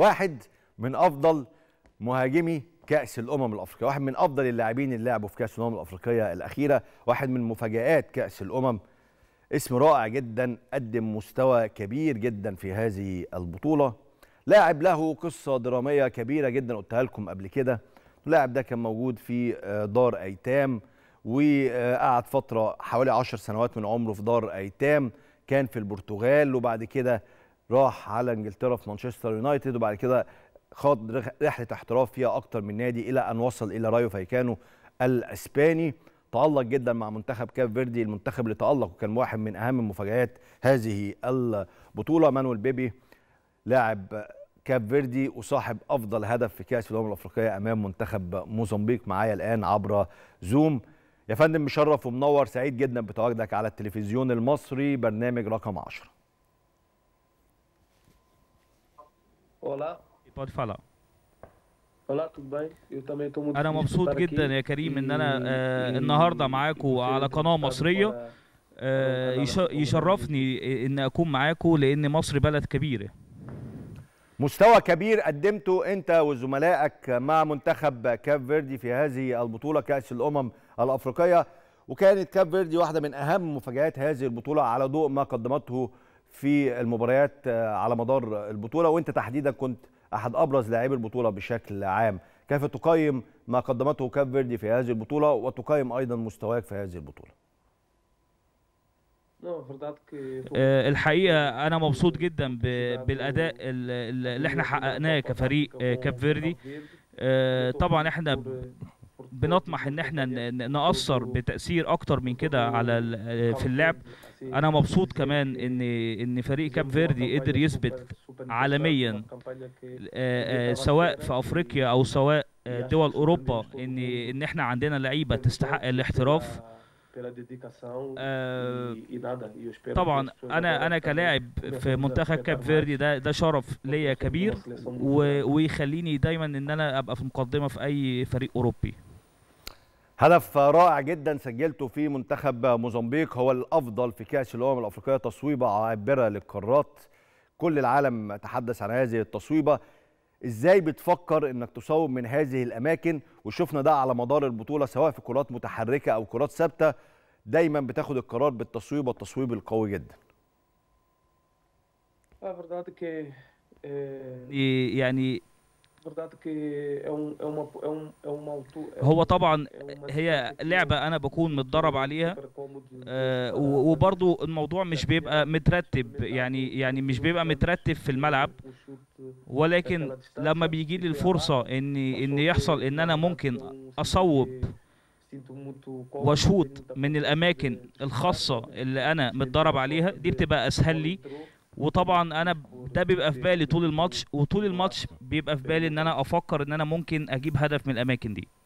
واحد من افضل مهاجمي كاس الامم الافريقيه واحد من افضل اللاعبين اللي لعبوا في كاس الامم الافريقيه الاخيره واحد من مفاجات كاس الامم اسم رائع جدا قدم مستوى كبير جدا في هذه البطوله لاعب له قصه دراميه كبيره جدا قلتها لكم قبل كده اللاعب ده كان موجود في آه، دار ايتام وقعد فتره حوالي 10 سنوات من عمره في دار ايتام كان في البرتغال وبعد كده راح على انجلترا في مانشستر يونايتد وبعد كده خاض رحله احتراف فيها اكتر من نادي الى ان وصل الى رايو فايكانو الاسباني تالق جدا مع منتخب كاب فيردي المنتخب اللي تالق وكان واحد من اهم مفاجات هذه البطوله مانويل بيبي لاعب كاب فيردي وصاحب افضل هدف في كاس الامم الافريقيه امام منتخب موزمبيق معايا الان عبر زوم يا فندم مشرف ومنور سعيد جدا بتواجدك على التلفزيون المصري برنامج رقم 10 Olá. E pode falar. Olá, tudo bem? Eu também estou muito أنا مبسوط جدا يا كريم إن أنا النهارده معاكم على قناة مصرية يشرفني إن أكون معاكم لأن مصر بلد كبيرة. مستوى كبير قدمته أنت وزملائك مع منتخب كاب فيردي في هذه البطولة كأس الأمم الأفريقية وكانت كاب فيردي واحدة من أهم مفاجآت هذه البطولة على ضوء ما قدمته في المباريات آه، على مدار البطوله وانت تحديدا كنت احد ابرز لاعبي البطوله بشكل عام كيف تقيم ما قدمته كاب فيردي في هذه البطوله وتقيم ايضا مستواك في هذه البطوله آه، الحقيقه انا مبسوط جدا بالاداء اللي احنا حققناه كفريق كاب آه، فيردي طبعا احنا بنطمح ان احنا ناثر بتاثير اكتر من كده على آه، في اللعب انا مبسوط كمان ان ان فريق كاب فيردي قدر يثبت عالميا آه، آه، سواء في افريقيا او سواء دول اوروبا ان ان احنا عندنا لعيبه تستحق الاحتراف آه طبعا انا انا كلاعب في منتخب كاب فيردي ده ده شرف ليا كبير ويخليني دايما ان انا ابقى في مقدمه في اي فريق اوروبي هدف رائع جدا سجلته في منتخب موزمبيق هو الافضل في كاس الامم الافريقيه تصويبه عابره للقارات كل العالم تحدث عن هذه التصويبه ازاي بتفكر انك تصوب من هذه الاماكن وشفنا ده على مدار البطوله سواء في كرات متحركه او كرات ثابته دايما بتاخد القرار بالتصويبه التصويب القوي جدا آه، آه، يعني Um, um, هو طبعا هي لعبه انا بكون متدرب عليها وبرده آه، وبرضو الموضوع مش بيبقى مترتب يعني يعني مش بيبقى مترتب في الملعب ولكن لما بيجي لي الفرصه ان ان يحصل ان انا ممكن um اصوب واشوط من الاماكن الخاصه اللي انا متدرب عليها دي بتبقى اسهل لي وطبعا انا ده بيبقى في بالي طول الماتش وطول الماتش بيبقى في بالي ان انا افكر ان انا ممكن اجيب هدف من الاماكن دي